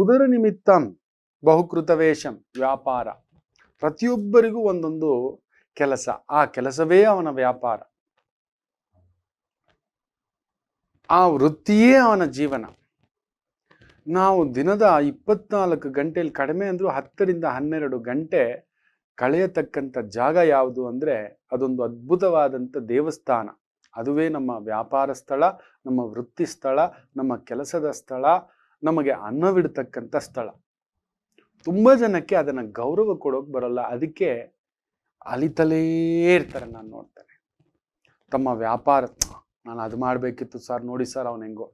ಉದರ ನಿಮಿತ್ತಂ ಬಹುಕೃತ ವ್ಯಾಪಾರ ಪ್ರತಿಯೊಬ್ಬರಿಗೂ ಒಂದೊಂದು ಕೆಲಸ ಆ ಕೆಲಸವೇ ಅವನ ವ್ಯಾಪಾರ ಆ ವೃತ್ತಿಯೇ ಅವನ ಜೀವನ ನಾವು ದಿನದ ಇಪ್ಪತ್ನಾಲ್ಕು ಗಂಟೆಯಲ್ಲಿ ಕಡಿಮೆ ಅಂದರೂ ಹತ್ತರಿಂದ ಹನ್ನೆರಡು ಗಂಟೆ ಕಳೆಯತಕ್ಕಂಥ ಜಾಗ ಯಾವುದು ಅಂದರೆ ಅದೊಂದು ಅದ್ಭುತವಾದಂಥ ದೇವಸ್ಥಾನ ಅದುವೇ ನಮ್ಮ ವ್ಯಾಪಾರ ಸ್ಥಳ ನಮ್ಮ ವೃತ್ತಿ ಸ್ಥಳ ನಮ್ಮ ಕೆಲಸದ ಸ್ಥಳ ನಮಗೆ ಅನ್ನವಿಡ್ತಕ್ಕಂಥ ಸ್ಥಳ ತುಂಬ ಜನಕ್ಕೆ ಅದನ್ನು ಗೌರವ ಕೊಡೋಕೆ ಬರೋಲ್ಲ ಅದಕ್ಕೆ ಅಲಿತಲೇ ಇರ್ತಾರೆ ನಾನು ನೋಡ್ತೇನೆ ತಮ್ಮ ವ್ಯಾಪಾರ ನಾನು ಅದು ಮಾಡಬೇಕಿತ್ತು ಸರ್ ನೋಡಿ ಸರ್ ಅವನು ಹೆಂಗೋ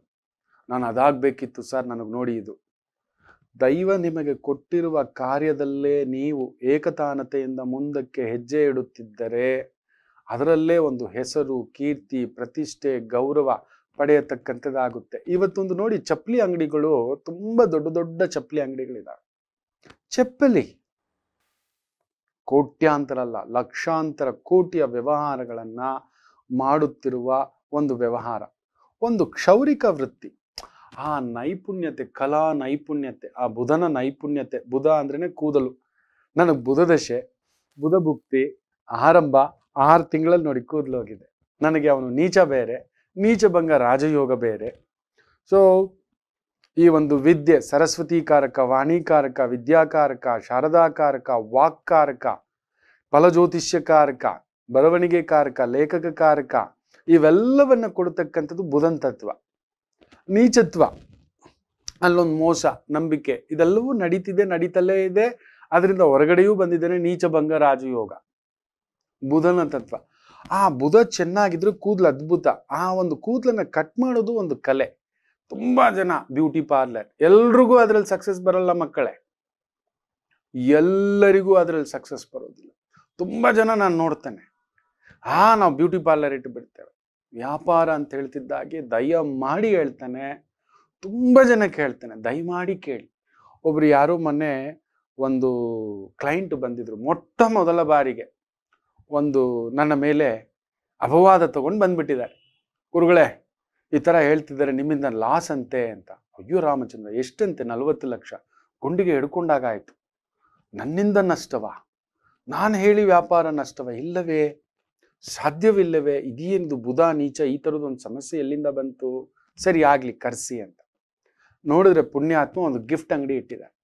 ನಾನು ಅದಾಗಬೇಕಿತ್ತು ಸರ್ ನನಗೆ ನೋಡಿ ಇದು ದೈವ ನಿಮಗೆ ಕೊಟ್ಟಿರುವ ಕಾರ್ಯದಲ್ಲೇ ನೀವು ಏಕತಾನತೆಯಿಂದ ಮುಂದಕ್ಕೆ ಹೆಜ್ಜೆ ಇಡುತ್ತಿದ್ದರೆ ಅದರಲ್ಲೇ ಒಂದು ಹೆಸರು ಕೀರ್ತಿ ಪ್ರತಿಷ್ಠೆ ಗೌರವ ಪಡೆಯತಕ್ಕಂಥದ್ದಾಗುತ್ತೆ ಇವತ್ತೊಂದು ನೋಡಿ ಚಪ್ಪಲಿ ಅಂಗಡಿಗಳು ತುಂಬ ದೊಡ್ಡ ದೊಡ್ಡ ಚಪ್ಪಲಿ ಅಂಗಡಿಗಳಿದ್ದಾವೆ ಚಪ್ಪಲಿ ಕೋಟ್ಯಾಂತರ ಅಲ್ಲ ಲಕ್ಷಾಂತರ ಕೋಟಿಯ ವ್ಯವಹಾರಗಳನ್ನು ಮಾಡುತ್ತಿರುವ ಒಂದು ವ್ಯವಹಾರ ಒಂದು ಕ್ಷೌರಿಕ ವೃತ್ತಿ ಆ ನೈಪುಣ್ಯತೆ ಕಲಾ ನೈಪುಣ್ಯತೆ ಆ ಬುಧನ ನೈಪುಣ್ಯತೆ ಬುಧ ಅಂದ್ರೇ ಕೂದಲು ನನಗೆ ಬುಧದಶೆ ಬುಧ ಭುಕ್ತಿ ಆರಂಭ ಆರು ತಿಂಗಳಲ್ಲಿ ನೋಡಿ ಕೂದಲು ಹೋಗಿದೆ ನನಗೆ ಅವನು ನೀಚ ಬೇರೆ ನೀಚಭಂಗ ರಾಜಯೋಗ ಬೇರೆ ಸೊ ಈ ಒಂದು ವಿದ್ಯೆ ಸರಸ್ವತೀಕಾರಕ ವಾಣಿಕಾರಕ ವಿದ್ಯಾಕಾರಕ ಶಾರದಾಕಾರಕ ವಾಕ್ಕಾರಕ ಫಲಜ್ಯೋತಿಷ್ಯಕಾರಕ ಬರವಣಿಗೆ ಕಾರಕ ಲೇಖಕ ಕಾರಕ ಇವೆಲ್ಲವನ್ನು ಕೊಡತಕ್ಕಂಥದ್ದು ಬುಧನ್ ತತ್ವ ನೀಚತ್ವ ಅಲ್ಲೊಂದು ಮೋಸ ನಂಬಿಕೆ ಇದೆಲ್ಲವೂ ನಡೀತಿದೆ ನಡೀತಲೇ ಇದೆ ಅದರಿಂದ ಹೊರಗಡೆಯೂ ಬಂದಿದ್ದೇನೆ ನೀಚಭಂಗ ರಾಜಯೋಗ ಬುಧನ ತತ್ವ ಆ ಬುಧ ಚೆನ್ನಾಗಿದ್ರು ಕೂದಲು ಅದ್ಭುತ ಆ ಒಂದು ಕೂದಲನ್ನ ಕಟ್ ಮಾಡೋದು ಒಂದು ಕಲೆ ತುಂಬ ಜನ ಬ್ಯೂಟಿ ಪಾರ್ಲರ್ ಎಲ್ರಿಗೂ ಅದ್ರಲ್ಲಿ ಸಕ್ಸಸ್ ಬರಲ್ಲ ಮಕ್ಕಳೇ ಎಲ್ಲರಿಗೂ ಅದ್ರಲ್ಲಿ ಸಕ್ಸಸ್ ಬರೋದಿಲ್ಲ ತುಂಬ ಜನ ನಾನು ನೋಡ್ತೇನೆ ಆ ನಾವು ಬ್ಯೂಟಿ ಪಾರ್ಲರ್ ಇಟ್ಟು ಬಿಡ್ತೇವೆ ವ್ಯಾಪಾರ ಅಂತ ಹೇಳ್ತಿದ್ದಾಗೆ ದಯ ಮಾಡಿ ಹೇಳ್ತಾನೆ ತುಂಬ ಜನ ಕೇಳ್ತೇನೆ ದಯಮಾಡಿ ಕೇಳಿ ಒಬ್ರು ಯಾರೋ ಮೊನ್ನೆ ಒಂದು ಕ್ಲೈಂಟ್ ಬಂದಿದ್ರು ಮೊಟ್ಟ ಮೊದಲ ಬಾರಿಗೆ ಒಂದು ನನ್ನ ಮೇಲೆ ಅಪವಾದ ತಗೊಂಡು ಬಂದ್ಬಿಟ್ಟಿದ್ದಾರೆ ಗುರುಗಳೇ ಈ ಥರ ಹೇಳ್ತಿದ್ದಾರೆ ನಿಮ್ಮಿಂದ ಲಾಸ್ ಅಂತೆ ಅಂತ ಅಯ್ಯೋ ರಾಮಚಂದ್ರ ಎಷ್ಟಂತೆ ನಲವತ್ತು ಲಕ್ಷ ಗುಂಡಿಗೆ ಹಿಡ್ಕೊಂಡಾಗಾಯಿತು ಆಯಿತು ನನ್ನಿಂದ ನಷ್ಟವ ನಾನು ಹೇಳಿ ವ್ಯಾಪಾರ ನಷ್ಟವ ಇಲ್ಲವೇ ಸಾಧ್ಯವಿಲ್ಲವೇ ಇದೇನಿದು ಬುಧ ನೀಚ ಈ ಒಂದು ಸಮಸ್ಯೆ ಎಲ್ಲಿಂದ ಬಂತು ಸರಿ ಆಗಲಿ ಕರೆಸಿ ಅಂತ ನೋಡಿದ್ರೆ ಪುಣ್ಯಾತ್ಮ ಒಂದು ಗಿಫ್ಟ್ ಅಂಗಡಿ ಇಟ್ಟಿದ್ದಾರೆ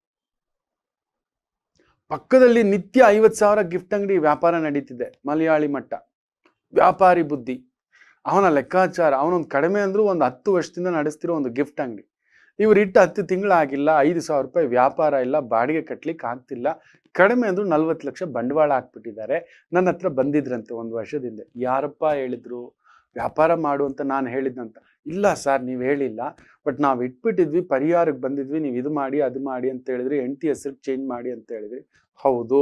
ಪಕ್ಕದಲ್ಲಿ ನಿತ್ಯ ಐವತ್ತು ಸಾವಿರ ಗಿಫ್ಟ್ ಅಂಗಡಿ ವ್ಯಾಪಾರ ನಡೀತಿದೆ ಮಲಯಾಳಿ ಮಟ್ಟ ವ್ಯಾಪಾರಿ ಬುದ್ಧಿ ಅವನ ಲೆಕ್ಕಾಚಾರ ಅವನೊಂದು ಕಡಿಮೆ ಅಂದರೂ ಒಂದು ಹತ್ತು ವರ್ಷದಿಂದ ನಡೆಸ್ತಿರೋ ಒಂದು ಗಿಫ್ಟ್ ಅಂಗಡಿ ಇವ್ರು ಇಟ್ಟು ಹತ್ತು ತಿಂಗಳಾಗಿಲ್ಲ ಐದು ಸಾವಿರ ರೂಪಾಯಿ ವ್ಯಾಪಾರ ಇಲ್ಲ ಬಾಡಿಗೆ ಕಟ್ಲಿಕ್ಕೆ ಆಗ್ತಿಲ್ಲ ಕಡಿಮೆ ಅಂದರೂ ನಲ್ವತ್ತು ಲಕ್ಷ ಬಂಡವಾಳ ಹಾಕ್ಬಿಟ್ಟಿದ್ದಾರೆ ನನ್ನ ಹತ್ರ ಬಂದಿದ್ರಂತೆ ಒಂದು ವರ್ಷದಿಂದ ಯಾರಪ್ಪ ಹೇಳಿದ್ರು ವ್ಯಾಪಾರ ಮಾಡು ಅಂತ ನಾನು ಹೇಳಿದ್ನಂತ ಇಲ್ಲ ಸರ್ ನೀವು ಹೇಳಿಲ್ಲ ಬಟ್ ನಾವು ಇಟ್ಬಿಟ್ಟಿದ್ವಿ ಪರಿಹಾರಕ್ಕೆ ಬಂದಿದ್ವಿ ನೀವು ಇದು ಮಾಡಿ ಅದು ಮಾಡಿ ಅಂತ ಹೇಳಿದ್ರಿ ಹೆಂಡತಿ ಹೆಸರು ಚೇಂಜ್ ಮಾಡಿ ಅಂತ ಹೇಳಿದ್ರಿ ಹೌದು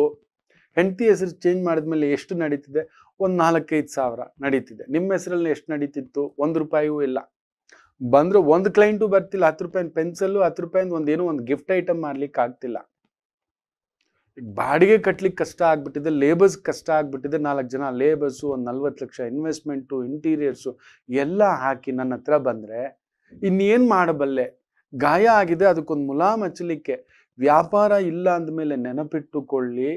ಹೆಂಡತಿ ಹೆಸರು ಚೇಂಜ್ ಮಾಡಿದ್ಮೇಲೆ ಎಷ್ಟು ನಡೀತಿದೆ ಒಂದು ನಾಲ್ಕೈದು ಸಾವಿರ ನಡೀತಿದೆ ನಿಮ್ಮ ಹೆಸರಲ್ಲಿ ಎಷ್ಟು ನಡೀತಿತ್ತು ಒಂದು ರೂಪಾಯಿಯೂ ಇಲ್ಲ ಬಂದರೂ ಒಂದು ಕ್ಲೈಂಟು ಬರ್ತಿಲ್ಲ ಹತ್ತು ರೂಪಾಯಿ ಪೆನ್ಸಲ್ಲು ಹತ್ತು ರೂಪಾಯಿಂದ ಒಂದು ಏನೋ ಒಂದು ಗಿಫ್ಟ್ ಐಟಮ್ ಮಾಡ್ಲಿಕ್ಕೆ ಆಗ್ತಿಲ್ಲ ಬಾಡಿಗೆ ಕಟ್ಲಿಕ್ಕೆ ಕಷ್ಟ ಆಗ್ಬಿಟ್ಟಿದೆ ಲೇಬರ್ಸ್ ಕಷ್ಟ ಆಗ್ಬಿಟ್ಟಿದೆ ನಾಲ್ಕು ಜನ ಲೇಬರ್ಸು ಒಂದು ನಲ್ವತ್ತು ಲಕ್ಷ ಇನ್ವೆಸ್ಟ್ಮೆಂಟು ಇಂಟೀರಿಯರ್ಸು ಎಲ್ಲ ಹಾಕಿ ನನ್ನ ಹತ್ರ ಬಂದರೆ ಇನ್ನೇನು ಮಾಡಬಲ್ಲೆ ಗಾಯ ಆಗಿದೆ ಅದಕ್ಕೊಂದು ಮುಲಾಮ್ ಹಚ್ಚಲಿಕ್ಕೆ ವ್ಯಾಪಾರ ಇಲ್ಲ ಅಂದಮೇಲೆ ನೆನಪಿಟ್ಟುಕೊಳ್ಳಿ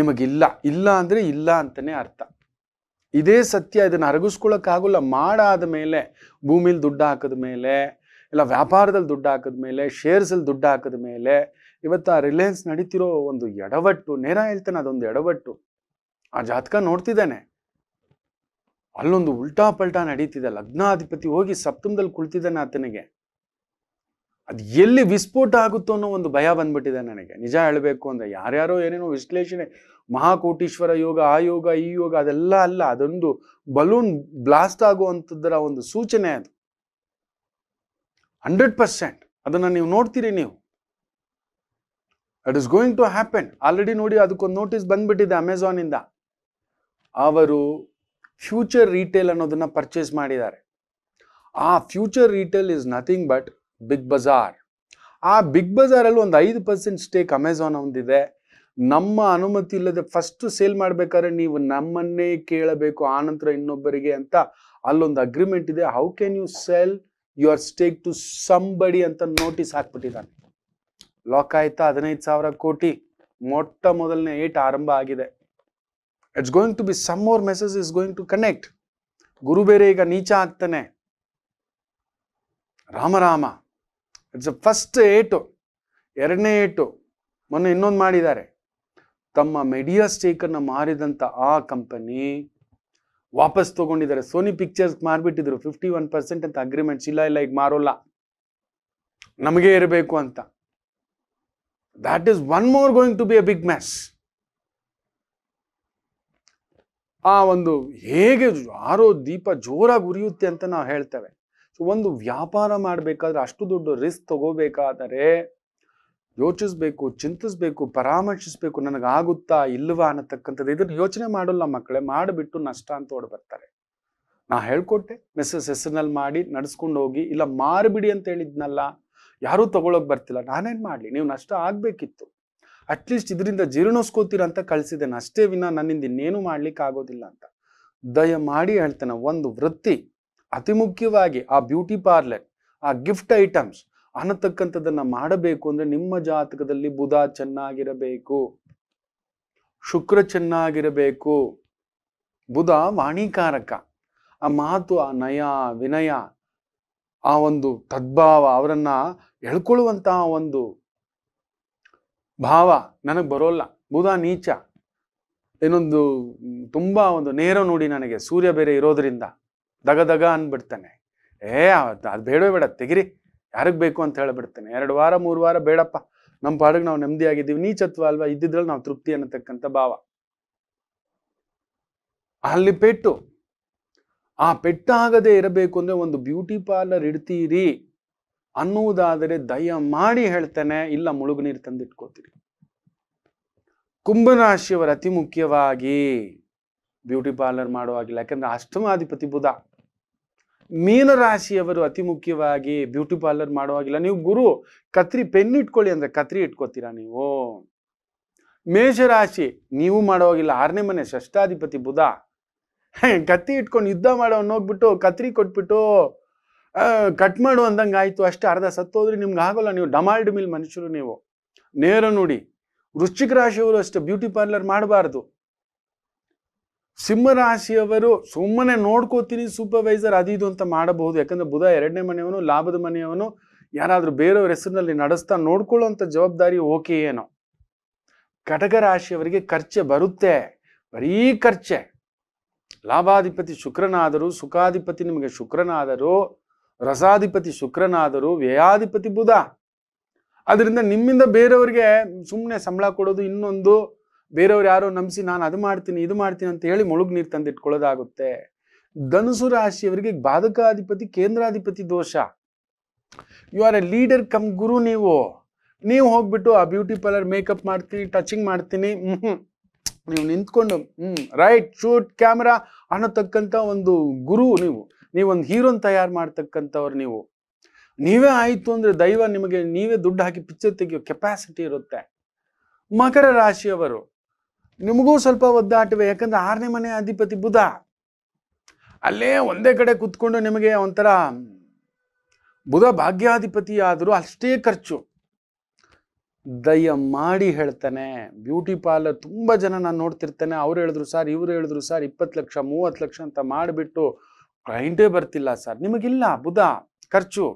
ನಿಮಗಿಲ್ಲ ಇಲ್ಲ ಅಂದರೆ ಇಲ್ಲ ಅಂತಲೇ ಅರ್ಥ ಇದೇ ಸತ್ಯ ಇದನ್ನು ಅರಗಿಸ್ಕೊಳ್ಳೋಕ್ಕಾಗಲ್ಲ ಮಾಡಾದ ಮೇಲೆ ಭೂಮಿಲಿ ದುಡ್ಡು ಹಾಕಿದ ಮೇಲೆ ಇಲ್ಲ ವ್ಯಾಪಾರದಲ್ಲಿ ದುಡ್ಡು ಹಾಕಿದ ಮೇಲೆ ಶೇರ್ಸಲ್ಲಿ ದುಡ್ಡು ಹಾಕಿದ ಮೇಲೆ ಇವತ್ತು ಆ ರಿಲಯನ್ಸ್ ನಡೀತಿರೋ ಒಂದು ಎಡವಟ್ಟು ನೇರ ಹೇಳ್ತಾನೆ ಅದೊಂದು ಎಡವಟ್ಟು ಆ ಜಾತಕ ನೋಡ್ತಿದ್ದಾನೆ ಅಲ್ಲೊಂದು ಉಲ್ಟಾ ಪಲ್ಟಾ ನಡೀತಿದೆ ಲಗ್ನಾಧಿಪತಿ ಹೋಗಿ ಸಪ್ತಮದಲ್ಲಿ ಕುಳಿತಿದ್ದಾನೆ ಆತನಿಗೆ ಅದು ಎಲ್ಲಿ ವಿಸ್ಫೋಟ ಆಗುತ್ತೋ ಅನ್ನೋ ಒಂದು ಭಯ ಬಂದ್ಬಿಟ್ಟಿದೆ ನನಗೆ ನಿಜ ಹೇಳಬೇಕು ಅಂದರೆ ಯಾರ್ಯಾರೋ ಏನೇನೋ ವಿಶ್ಲೇಷಣೆ ಮಹಾಕೋಟೀಶ್ವರ ಯೋಗ ಆ ಯೋಗ ಈ ಯೋಗ ಅದೆಲ್ಲ ಅಲ್ಲ ಅದೊಂದು ಬಲೂನ್ ಬ್ಲಾಸ್ಟ್ ಆಗುವಂಥದ್ದರ ಒಂದು ಸೂಚನೆ ಅದು ಹಂಡ್ರೆಡ್ ಪರ್ಸೆಂಟ್ ಅದನ್ನು ನೀವು ನೋಡ್ತೀರಿ ನೀವು it is going to happen already ನೋಡಿ ಅದಕ್ಕೊಂದು ನೋಟಿಸ್ ಬಂದ್ಬಿಟ್ಟಿದೆ ಅಮೆಝಾನಿಂದ ಅವರು ಫ್ಯೂಚರ್ ರೀಟೇಲ್ ಅನ್ನೋದನ್ನ ಪರ್ಚೇಸ್ ಮಾಡಿದ್ದಾರೆ ಆ Future Retail is nothing but Big Bazaar ಆ ಬಿಗ್ ಬಜಾರಲ್ಲಿ ಒಂದು ಐದು ಪರ್ಸೆಂಟ್ ಸ್ಟೇಕ್ ಅಮೆಝಾನ್ ಹೊಂದಿದೆ ನಮ್ಮ ಅನುಮತಿ ಇಲ್ಲದೆ ಫಸ್ಟ್ ಸೇಲ್ ಮಾಡ್ಬೇಕಾದ್ರೆ ನೀವು ನಮ್ಮನ್ನೇ ಕೇಳಬೇಕು ಆನಂತರ ಇನ್ನೊಬ್ಬರಿಗೆ ಅಂತ ಅಲ್ಲೊಂದು ಅಗ್ರಿಮೆಂಟ್ ಇದೆ how can you sell your stake to somebody ಅಂತ ನೋಟಿಸ್ ಹಾಕ್ಬಿಟ್ಟಿದ್ದಾನೆ ಲಾಕಾಯಿತ ಹದಿನೈದು ಸಾವಿರ ಕೋಟಿ ಮೊಟ್ಟ ಮೊದಲನೇ ಏಟ್ ಆರಂಭ ಆಗಿದೆ it's going to be some more message is going to connect ಗುರು ಬೇರೆ ಈಗ ನೀಚ ಆಗ್ತಾನೆ ರಾಮರಾಮ ಇಟ್ಸ್ ಅ ಫಸ್ಟ್ ಏಟು ಎರಡನೇ ಏಟು ಮೊನ್ನೆ ಇನ್ನೊಂದು ಮಾಡಿದ್ದಾರೆ ತಮ್ಮ ಮೆಡಿಯಾ ಸ್ಟೇಕನ್ನು ಮಾರಿದಂಥ ಆ ಕಂಪನಿ ವಾಪಸ್ ತಗೊಂಡಿದ್ದಾರೆ ಸೋನಿ ಪಿಕ್ಚರ್ಸ್ ಮಾರ್ಬಿಟ್ಟಿದ್ರು ಫಿಫ್ಟಿ ಒನ್ ಪರ್ಸೆಂಟ್ ಅಂತ ಅಗ್ರಿಮೆಂಟ್ಸ್ ಇಲ್ಲ ಇಲ್ಲ ಈಗ ಮಾರೋಲ್ಲ ನಮಗೆ ಇರಬೇಕು ಅಂತ that is one more going to be a big mash ಆ ಒಂದು ಹೇಗೆ ಯಾರೋ ದೀಪ ಜೋರಾಗಿ ಉರಿಯುತ್ತೆ ಅಂತ ನಾವು ಹೇಳ್ತೇವೆ ಸೊ ಒಂದು ವ್ಯಾಪಾರ ಮಾಡಬೇಕಾದ್ರೆ ಅಷ್ಟು ದೊಡ್ಡ ರಿಸ್ಕ್ ತಗೋಬೇಕಾದರೆ ಯೋಚಿಸಬೇಕು ಚಿಂತಿಸಬೇಕು ಪರಾಮರ್ಶಿಸಬೇಕು ನನಗಾಗುತ್ತಾ ಇಲ್ವಾ ಅನ್ನತಕ್ಕಂಥದ್ದು ಇದನ್ನ ಯೋಚನೆ ಮಾಡೋಲ್ಲ ಮಕ್ಕಳೇ ಮಾಡಿಬಿಟ್ಟು ನಷ್ಟ ಅಂತ ಓಡ್ ಬರ್ತಾರೆ ನಾ ಹೇಳ್ಕೊಟ್ಟೆ ಮೆಸೇಜ್ ಎಲ್ ಮಾಡಿ ನಡ್ಸ್ಕೊಂಡು ಹೋಗಿ ಇಲ್ಲ ಮಾರಿಬಿಡಿ ಅಂತ ಹೇಳಿದ್ನಲ್ಲ ಯಾರೂ ತಗೊಳಕ್ ಬರ್ತಿಲ್ಲ ನಾನೇನು ಮಾಡಲಿ ನೀವು ನಷ್ಟ ಆಗ್ಬೇಕಿತ್ತು ಅಟ್ಲೀಸ್ಟ್ ಇದರಿಂದ ಜೀರ್ಣಿಸ್ಕೋತೀರಾ ಅಂತ ಕಳ್ಸಿದ್ದೇನೆ ಅಷ್ಟೇ ವಿನ ನನ್ನಿಂದ ಇನ್ನೇನು ಮಾಡ್ಲಿಕ್ಕೆ ಆಗೋದಿಲ್ಲ ಅಂತ ದಯ ಮಾಡಿ ಹೇಳ್ತೇನೆ ಒಂದು ವೃತ್ತಿ ಅತಿ ಮುಖ್ಯವಾಗಿ ಆ ಬ್ಯೂಟಿ ಪಾರ್ಲರ್ ಆ ಗಿಫ್ಟ್ ಐಟಮ್ಸ್ ಅನ್ನತಕ್ಕಂಥದ್ದನ್ನ ಮಾಡಬೇಕು ಅಂದ್ರೆ ನಿಮ್ಮ ಜಾತಕದಲ್ಲಿ ಬುಧ ಚೆನ್ನಾಗಿರಬೇಕು ಶುಕ್ರ ಚೆನ್ನಾಗಿರಬೇಕು ಬುಧ ವಾಣಿಕಾರಕ ಆ ಮಾತು ಆ ನಯ ವಿನಯ ಆ ಒಂದು ತದ್ಭಾವ ಅವರನ್ನ ಎಳ್ಕೊಳ್ಳುವಂತಹ ಒಂದು ಭಾವ ನನಗೆ ಬರೋಲ್ಲ ಬುಧ ನೀಚ ಏನೊಂದು ತುಂಬಾ ಒಂದು ನೇರ ನೋಡಿ ನನಗೆ ಸೂರ್ಯ ಬೇರೆ ಇರೋದ್ರಿಂದ ದಗ ದಗ ಅನ್ಬಿಡ್ತಾನೆ ಏ ಅದು ಬೇಡವೇ ಬೇಡ ತೆಗಿರಿ ಯಾರಿಗೆ ಬೇಕು ಅಂತ ಹೇಳಿಬಿಡ್ತೇನೆ ಎರಡು ವಾರ ಮೂರು ವಾರ ಬೇಡಪ್ಪ ನಮ್ಮ ಪಾಡಿಗೆ ನಾವು ನೆಮ್ಮದಿಯಾಗಿದ್ದೀವಿ ನೀಚತ್ವ ಅಲ್ವಾ ಇದ್ದಿದ್ರಲ್ಲಿ ನಾವು ತೃಪ್ತಿ ಅನ್ನತಕ್ಕಂಥ ಭಾವ ಅಲ್ಲಿ ಪೆಟ್ಟು ಆ ಪೆಟ್ಟಾಗದೆ ಇರಬೇಕು ಅಂದ್ರೆ ಒಂದು ಬ್ಯೂಟಿ ಪಾರ್ಲರ್ ಇಡ್ತೀರಿ ಅನ್ನುವುದಾದರೆ ದಯ ಮಾಡಿ ಹೇಳ್ತೇನೆ ಇಲ್ಲ ಮುಳುಗು ನೀರು ತಂದಿಟ್ಕೋತೀರಿ ಕುಂಭರಾಶಿಯವರು ಅತಿ ಮುಖ್ಯವಾಗಿ ಬ್ಯೂಟಿ ಪಾರ್ಲರ್ ಮಾಡುವಾಗಿಲ್ಲ ಯಾಕಂದ್ರೆ ಅಷ್ಟಮಾಧಿಪತಿ ಬುಧ ಮೀನರಾಶಿಯವರು ಅತಿ ಮುಖ್ಯವಾಗಿ ಬ್ಯೂಟಿ ಪಾರ್ಲರ್ ಮಾಡುವಾಗಿಲ್ಲ ನೀವು ಗುರು ಕತ್ರಿ ಪೆನ್ ಇಟ್ಕೊಳ್ಳಿ ಅಂದ್ರೆ ಕತ್ರಿ ಇಟ್ಕೋತೀರಾ ನೀವು ಮೇಷರಾಶಿ ನೀವು ಮಾಡುವಾಗಿಲ್ಲ ಆರನೇ ಮನೆ ಷಷ್ಠಾಧಿಪತಿ ಬುಧ ಕತ್ತಿ ಇಟ್ಕೊಂಡು ಯುದ್ಧ ಮಾಡೋಣ ಹೋಗ್ಬಿಟ್ಟು ಕತ್ರಿ ಕೊಟ್ಬಿಟ್ಟು ಕಟ್ ಮಾಡು ಅಂದಂಗೆ ಆಯಿತು ಅಷ್ಟೇ ಅರ್ಧ ಸತ್ತೋದ್ರೆ ನಿಮ್ಗೆ ಆಗೋಲ್ಲ ನೀವು ಡಮಾಲ್ಡ್ ಮಿಲ್ ಮನುಷ್ಯರು ನೀವು ನೇರ ನೋಡಿ ವೃಶ್ಚಿಕ ರಾಶಿಯವರು ಅಷ್ಟೇ ಬ್ಯೂಟಿ ಪಾರ್ಲರ್ ಮಾಡಬಾರ್ದು ಸಿಂಹರಾಶಿಯವರು ಸುಮ್ಮನೆ ನೋಡ್ಕೋತೀನಿ ಸೂಪರ್ವೈಸರ್ ಅದು ಇದು ಅಂತ ಮಾಡಬಹುದು ಯಾಕಂದ್ರೆ ಬುಧ ಎರಡನೇ ಮನೆಯವನು ಲಾಭದ ಮನೆಯವನು ಯಾರಾದರೂ ಬೇರೆಯವ್ರ ಹೆಸರಿನಲ್ಲಿ ನಡೆಸ್ತಾ ನೋಡ್ಕೊಳ್ಳುವಂಥ ಜವಾಬ್ದಾರಿ ಓಕೆ ಏನೋ ಕಟಕ ರಾಶಿಯವರಿಗೆ ಖರ್ಚೆ ಬರುತ್ತೆ ಬರೀ ಖರ್ಚೆ ಲಾಭಾಧಿಪತಿ ಶುಕ್ರನಾದರೂ ಸುಖಾಧಿಪತಿ ನಿಮಗೆ ಶುಕ್ರನಾದರೂ ರಸಾಧಿಪತಿ ಶುಕ್ರನಾದರೂ ವ್ಯಯಾಧಿಪತಿ ಬುಧ ಅದರಿಂದ ನಿಮ್ಮಿಂದ ಬೇರೆಯವರಿಗೆ ಸುಮ್ಮನೆ ಸಂಬಳ ಕೊಡೋದು ಇನ್ನೊಂದು ಬೇರೆಯವ್ರು ಯಾರೋ ನಂಬಿಸಿ ನಾನು ಅದು ಮಾಡ್ತೀನಿ ಇದು ಮಾಡ್ತೀನಿ ಅಂತ ಹೇಳಿ ಮುಳುಗ್ ನೀರು ತಂದಿಟ್ಕೊಳ್ಳೋದಾಗುತ್ತೆ ಧನುಸು ರಾಶಿಯವರಿಗೆ ಬಾಧಕಾಧಿಪತಿ ಕೇಂದ್ರಾಧಿಪತಿ ದೋಷ you are a leader come ಗುರು ನೀವು ನೀವು ಹೋಗ್ಬಿಟ್ಟು ಆ ಬ್ಯೂಟಿ ಪಾರ್ಲರ್ ಮೇಕಪ್ ಮಾಡ್ತೀನಿ ಟಚಿಂಗ್ ಮಾಡ್ತೀನಿ ನೀವು ನಿಂತ್ಕೊಂಡು ಹ್ಮ್ ರೈಟ್ ಶೂಟ್ ಕ್ಯಾಮ್ರಾ ಅನ್ನತಕ್ಕಂಥ ಒಂದು ಗುರು ನೀವು ನೀವೊಂದು ಹೀರೋನ್ ತಯಾರು ಮಾಡ್ತಕ್ಕಂಥವ್ರು ನೀವು ನೀವೇ ಆಯಿತು ಅಂದ್ರೆ ದೈವ ನಿಮಗೆ ನೀವೇ ದುಡ್ಡು ಹಾಕಿ ಪಿಕ್ಚರ್ ತೆಗೆಯೋ ಕೆಪಾಸಿಟಿ ಇರುತ್ತೆ ಮಕರ ರಾಶಿಯವರು ನಿಮಗೂ ಸ್ವಲ್ಪ ಒದ್ದಾಟವೆ ಯಾಕಂದ್ರೆ ಆರನೇ ಮನೆ ಅಧಿಪತಿ ಬುಧ ಅಲ್ಲೇ ಒಂದೇ ಕಡೆ ಕುತ್ಕೊಂಡು ನಿಮಗೆ ಒಂಥರ ಬುಧ ಭಾಗ್ಯಾಧಿಪತಿ ಆದರೂ ಅಷ್ಟೇ ಖರ್ಚು ದಯ ಮಾಡಿ ಹೇಳ್ತಾನೆ ಬ್ಯೂಟಿ ಪಾರ್ಲರ್ ತುಂಬ ಜನ ನಾನು ನೋಡ್ತಿರ್ತೇನೆ ಅವ್ರು ಹೇಳಿದ್ರು ಸರ್ ಇವ್ರು ಹೇಳಿದ್ರು ಸರ್ ಇಪ್ಪತ್ತು ಲಕ್ಷ ಮೂವತ್ತು ಲಕ್ಷ ಅಂತ ಮಾಡಿಬಿಟ್ಟು ಕ್ಲೈಂಟೇ ಬರ್ತಿಲ್ಲ ಸರ್ ನಿಮಗಿಲ್ಲ ಬುಧ ಖರ್ಚು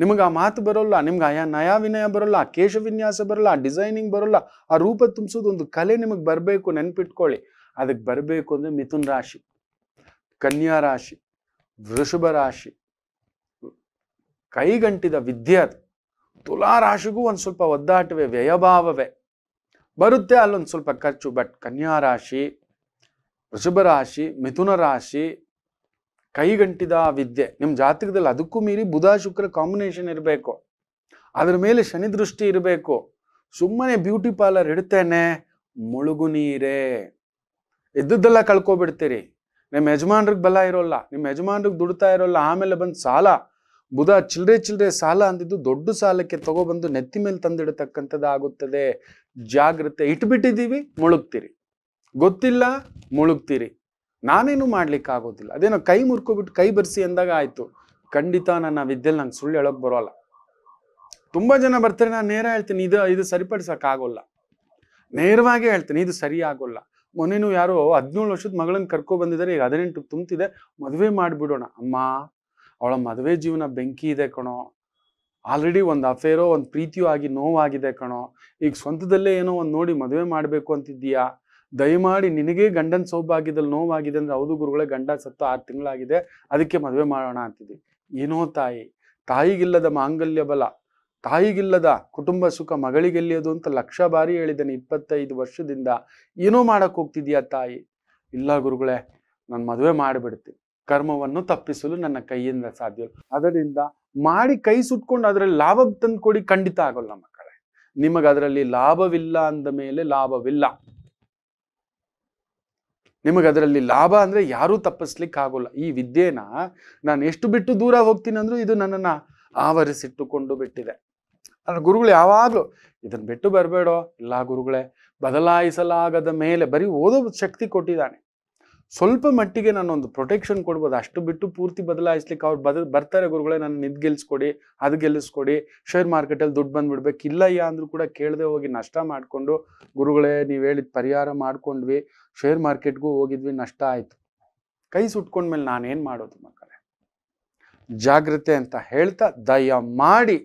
ನಿಮ್ಗೆ ಆ ಮಾತು ಬರೋಲ್ಲ ನಿಮ್ಗೆ ಆಯಾ ನಯ ವಿನಯ ಬರೋಲ್ಲ ಆ ವಿನ್ಯಾಸ ಬರೋಲ್ಲ ಆ ಡಿಸೈನಿಂಗ್ ಬರೋಲ್ಲ ಆ ರೂಪ ತುಂಬಿಸೋದು ಒಂದು ಕಲೆ ನಿಮಗೆ ಬರಬೇಕು ನೆನ್ಪಿಟ್ಕೊಳ್ಳಿ ಅದಕ್ಕೆ ಬರಬೇಕು ಅಂದರೆ ಮಿಥುನ್ ರಾಶಿ ಕನ್ಯಾ ರಾಶಿ ವೃಷಭ ರಾಶಿ ಕೈಗಂಟಿದ ವಿದ್ಯೆ ಅದು ತುಲಾ ರಾಶಿಗೂ ಒಂದು ಸ್ವಲ್ಪ ಒದ್ದಾಟವೇ ವ್ಯಯಭಾವವೇ ಬರುತ್ತೆ ಅಲ್ಲೊಂದು ಸ್ವಲ್ಪ ಖರ್ಚು ಬಟ್ ಕನ್ಯಾ ರಾಶಿ ವೃಷಭ ರಾಶಿ ಮಿಥುನ ರಾಶಿ ಕೈಗಂಟಿದ ವಿದ್ಯೆ ನಿಮ್ಮ ಜಾತಕದಲ್ಲಿ ಅದಕ್ಕೂ ಮೀರಿ ಬುಧ ಶುಕ್ರ ಕಾಂಬಿನೇಷನ್ ಇರಬೇಕು ಅದ್ರ ಮೇಲೆ ಶನಿ ದೃಷ್ಟಿ ಇರಬೇಕು ಸುಮ್ಮನೆ ಬ್ಯೂಟಿ ಪಾರ್ಲರ್ ಇಡ್ತೇನೆ ಮುಳುಗು ನೀರೇ ಇದ್ದದ್ದೆಲ್ಲ ಕಳ್ಕೊಬಿಡ್ತೀರಿ ನಿಮ್ಮ ಯಜಮಾನ್ರಿಗೆ ಬಲ ಇರೋಲ್ಲ ನಿಮ್ಮ ಯಜಮಾನ್ರಿಗೆ ದುಡ್ತಾ ಇರೋಲ್ಲ ಆಮೇಲೆ ಬಂದು ಸಾಲ ಬುಧ ಚಿಲ್ರೆ ಚಿಲ್ರೆ ಸಾಲ ಅಂದಿದ್ದು ದೊಡ್ಡ ಸಾಲಕ್ಕೆ ತಗೋಬಂದು ನೆತ್ತಿ ಮೇಲೆ ಆಗುತ್ತದೆ ಜಾಗ್ರತೆ ಇಟ್ಬಿಟ್ಟಿದ್ದೀವಿ ಮುಳುಗ್ತೀರಿ ಗೊತ್ತಿಲ್ಲ ಮುಳುಗ್ತೀರಿ ನಾನೇನು ಮಾಡ್ಲಿಕ್ಕೆ ಆಗೋದಿಲ್ಲ ಅದೇನೋ ಕೈ ಮುರ್ಕೋಬಿಟ್ಟು ಕೈ ಬರ್ಸಿ ಅಂದಾಗ ಆಯ್ತು ಖಂಡಿತ ನನ್ನ ವಿದ್ಯೆ ನಂಗೆ ಸುಳ್ಳು ಹೇಳೋಕೆ ಬರೋಲ್ಲ ತುಂಬ ಜನ ಬರ್ತಾರೆ ನಾನು ನೇರ ಹೇಳ್ತೀನಿ ಇದು ಇದು ಸರಿಪಡಿಸೋಕ್ಕಾಗೋಲ್ಲ ನೇರವಾಗೇ ಹೇಳ್ತೀನಿ ಇದು ಸರಿ ಆಗೋಲ್ಲ ಮೊನ್ನೆನೂ ಯಾರೋ ಹದಿನೇಳು ವರ್ಷದ ಮಗಳನ್ನ ಕರ್ಕೊ ಬಂದಿದ್ದಾರೆ ಈಗ ಹದಿನೆಂಟು ತುಂಬ್ತಿದೆ ಮದುವೆ ಮಾಡಿಬಿಡೋಣ ಅಮ್ಮ ಅವಳ ಮದುವೆ ಜೀವನ ಬೆಂಕಿ ಇದೆ ಕಣೋ ಆಲ್ರೆಡಿ ಒಂದು ಅಫೇರೋ ಒಂದು ಪ್ರೀತಿಯೋ ಆಗಿ ನೋವಾಗಿದೆ ಕಣೋ ಈಗ ಸ್ವಂತದಲ್ಲೇ ಏನೋ ಒಂದು ನೋಡಿ ಮದುವೆ ಮಾಡಬೇಕು ಅಂತಿದ್ದೀಯಾ ದಯಮಾಡಿ ನಿನಗೆ ಗಂಡನ ಸೌಭಾಗ್ಯದಲ್ಲಿ ನೋವಾಗಿದೆ ಅಂದ್ರೆ ಹೌದು ಗುರುಗಳೇ ಗಂಡ ಸತ್ತು ಆರು ತಿಂಗಳಾಗಿದೆ ಅದಕ್ಕೆ ಮದುವೆ ಮಾಡೋಣ ಅಂತಿದ್ವಿ ಏನೋ ತಾಯಿ ತಾಯಿಗಿಲ್ಲದ ಮಾಂಗಲ್ಯ ಬಲ ತಾಯಿಗಿಲ್ಲದ ಕುಟುಂಬ ಸುಖ ಮಗಳಿಗೆಲ್ಲಿಯೋದು ಅಂತ ಲಕ್ಷ ಬಾರಿ ಹೇಳಿದ್ದೇನೆ ಇಪ್ಪತ್ತೈದು ವರ್ಷದಿಂದ ಏನೋ ಮಾಡಕ್ಕೆ ಹೋಗ್ತಿದ್ಯಾ ತಾಯಿ ಇಲ್ಲ ಗುರುಗಳೇ ನಾನು ಮದುವೆ ಮಾಡಿಬಿಡ್ತೀನಿ ಕರ್ಮವನ್ನು ತಪ್ಪಿಸಲು ನನ್ನ ಕೈಯಿಂದ ಸಾಧ್ಯ ಅದರಿಂದ ಮಾಡಿ ಕೈ ಸುಟ್ಕೊಂಡು ಅದರಲ್ಲಿ ಲಾಭ ತಂದು ಕೊಡಿ ಖಂಡಿತ ಆಗೋಲ್ಲ ಮಕ್ಕಳೇ ನಿಮಗೆ ಅದರಲ್ಲಿ ಲಾಭವಿಲ್ಲ ಅಂದ ಮೇಲೆ ಲಾಭವಿಲ್ಲ ನಿಮಗೆ ಅದರಲ್ಲಿ ಲಾಭ ಅಂದರೆ ಯಾರೂ ತಪ್ಪಿಸ್ಲಿಕ್ಕೆ ಆಗೋಲ್ಲ ಈ ವಿದ್ಯೆನ ನಾನು ಎಷ್ಟು ಬಿಟ್ಟು ದೂರ ಹೋಗ್ತೀನಿ ಅಂದರೂ ಇದು ನನ್ನನ್ನು ಆವರಿಸಿಟ್ಟುಕೊಂಡು ಬಿಟ್ಟಿದೆ ಅಂದ್ರೆ ಗುರುಗಳು ಯಾವಾಗಲೂ ಇದನ್ನು ಬಿಟ್ಟು ಬರಬೇಡೋ ಇಲ್ಲ ಗುರುಗಳೇ ಬದಲಾಯಿಸಲಾಗದ ಮೇಲೆ ಬರೀ ಓದೋ ಶಕ್ತಿ ಕೊಟ್ಟಿದ್ದಾನೆ ಸ್ವಲ್ಪ ಮಟ್ಟಿಗೆ ನಾನೊಂದು ಪ್ರೊಟೆಕ್ಷನ್ ಕೊಡ್ಬೋದು ಅಷ್ಟು ಬಿಟ್ಟು ಪೂರ್ತಿ ಬದಲಾಯಿಸ್ಲಿಕ್ಕೆ ಅವ್ರು ಬದ ಬರ್ತಾರೆ ಗುರುಗಳೇ ನಾನು ನಿದ್ ಗೆಲ್ಸ್ಕೊಡಿ ಅದು ಗೆಲ್ಲಿಸ್ಕೊಡಿ ಶೇರ್ ಮಾರ್ಕೆಟಲ್ಲಿ ದುಡ್ಡು ಬಂದ್ಬಿಡ್ಬೇಕು ಇಲ್ಲ ಯಾ ಅಂದ್ರೂ ಕೂಡ ಕೇಳದೆ ಹೋಗಿ ನಷ್ಟ ಮಾಡಿಕೊಂಡು ಗುರುಗಳೇ ನೀವು ಹೇಳಿದ ಪರಿಹಾರ ಮಾಡ್ಕೊಂಡ್ವಿ ಶೇರ್ ಮಾರ್ಕೆಟ್ಗೂ ಹೋಗಿದ್ವಿ ನಷ್ಟ ಆಯಿತು ಕೈ ಸುಟ್ಕೊಂಡ್ಮೇಲೆ ನಾನೇನು ಮಾಡೋದು ಮಕ್ಕಳೇ ಜಾಗ್ರತೆ ಅಂತ ಹೇಳ್ತಾ ದಯ ಮಾಡಿ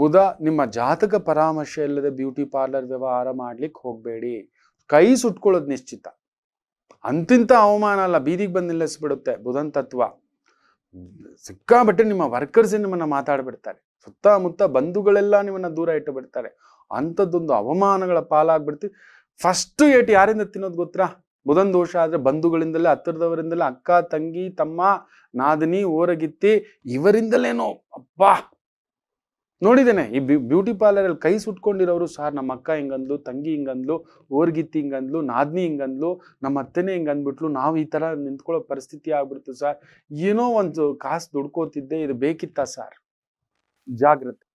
ಬುಧ ನಿಮ್ಮ ಜಾತಕ ಪರಾಮರ್ಶೆ ಇಲ್ಲದೆ ಬ್ಯೂಟಿ ಪಾರ್ಲರ್ ವ್ಯವಹಾರ ಮಾಡ್ಲಿಕ್ಕೆ ಹೋಗಬೇಡಿ ಕೈ ಸುಟ್ಕೊಳ್ಳೋದು ನಿಶ್ಚಿತ ಅಂತಿಂತ ಅವಮಾನ ಅಲ್ಲ ಬೀದಿಗೆ ಬಂದು ನಿಲ್ಲಿಸ್ಬಿಡುತ್ತೆ ಬುಧನ್ ತತ್ವ ಸಿಕ್ಕಾಬಿಟ್ಟು ನಿಮ್ಮ ವರ್ಕರ್ಸ್ ನಿಮ್ಮನ್ನ ಮಾತಾಡ್ಬಿಡ್ತಾರೆ ಸುತ್ತಮುತ್ತ ಬಂಧುಗಳೆಲ್ಲ ನಿಮ್ಮನ್ನ ದೂರ ಇಟ್ಟು ಬಿಡ್ತಾರೆ ಅಂಥದ್ದೊಂದು ಅವಮಾನಗಳ ಪಾಲಾಗ್ಬಿಡ್ತೀವಿ ಫಸ್ಟ್ ಏಟು ಯಾರಿಂದ ತಿನ್ನೋದು ಗೊತ್ತಾ ಬುಧನ್ ದೋಷ ಆದರೆ ಬಂಧುಗಳಿಂದಲೇ ಹತ್ತಿರದವರಿಂದಲೇ ಅಕ್ಕ ತಂಗಿ ತಮ್ಮ ನಾದಿನಿ ಓರಗಿತ್ತಿ ಇವರಿಂದಲೇನೋ ಅಪ್ಪ ನೋಡಿದ್ದೇನೆ ಈ ಬ್ಯೂಟಿ ಪಾರ್ಲರಲ್ಲಿ ಕೈ ಸುಟ್ಕೊಂಡಿರೋರು ಸಾರ್ ನಮ್ಮ ಅಕ್ಕ ಹಿಂಗಂದ್ಲು ತಂಗಿ ಹಿಂಗಂದ್ಲು ಓರ್ಗಿತ್ತಿ ಹಿಂಗಂದ್ಲು ನಾದ್ನಿ ಹಿಂಗಂದ್ಲು ನಮ್ಮ ಅತ್ತೆನೇ ಹಿಂಗಂದ್ಬಿಟ್ಲು ನಾವು ಈ ಥರ ನಿಂತ್ಕೊಳ್ಳೋ ಪರಿಸ್ಥಿತಿ ಆಗ್ಬಿಡ್ತು ಸರ್ ಏನೋ ಒಂದು ಕಾಸು ದುಡ್ಕೋತಿದ್ದೆ ಇದು ಬೇಕಿತ್ತ ಸರ್ ಜಾಗ್ರತೆ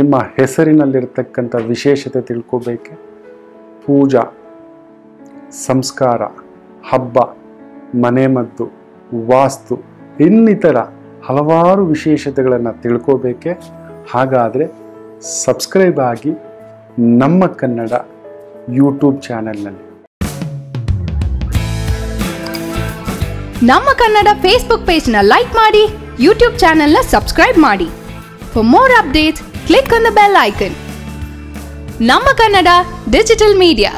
ನಿಮ್ಮ ಹೆಸರಿನಲ್ಲಿರ್ತಕ್ಕಂಥ ವಿಶೇಷತೆ ತಿಳ್ಕೋಬೇಕೆ ಪೂಜಾ ಸಂಸ್ಕಾರ ಹಬ್ಬ ಮನೆಮದ್ದು ವಾಸ್ತು ಇನ್ನಿತರ ಹಲವಾರು ವಿಶೇಷತೆಗಳನ್ನು ತಿಳ್ಕೋಬೇಕೆ ಹಾಗಾದರೆ ಸಬ್ಸ್ಕ್ರೈಬ್ ಆಗಿ ನಮ್ಮ ಕನ್ನಡ ಯೂಟ್ಯೂಬ್ ಚಾನೆಲ್ನಲ್ಲಿ ನಮ್ಮ ಕನ್ನಡ ಫೇಸ್ಬುಕ್ ಪೇಜ್ನ ಲೈಕ್ ಮಾಡಿ ಯೂಟ್ಯೂಬ್ ಚಾನೆಲ್ನ ಸಬ್ಸ್ಕ್ರೈಬ್ ಮಾಡಿ for more updates click on the bell icon ನಮ್ಮ ಕನ್ನಡ ಡಿಜಿಟಲ್ ಮೀಡಿಯಾ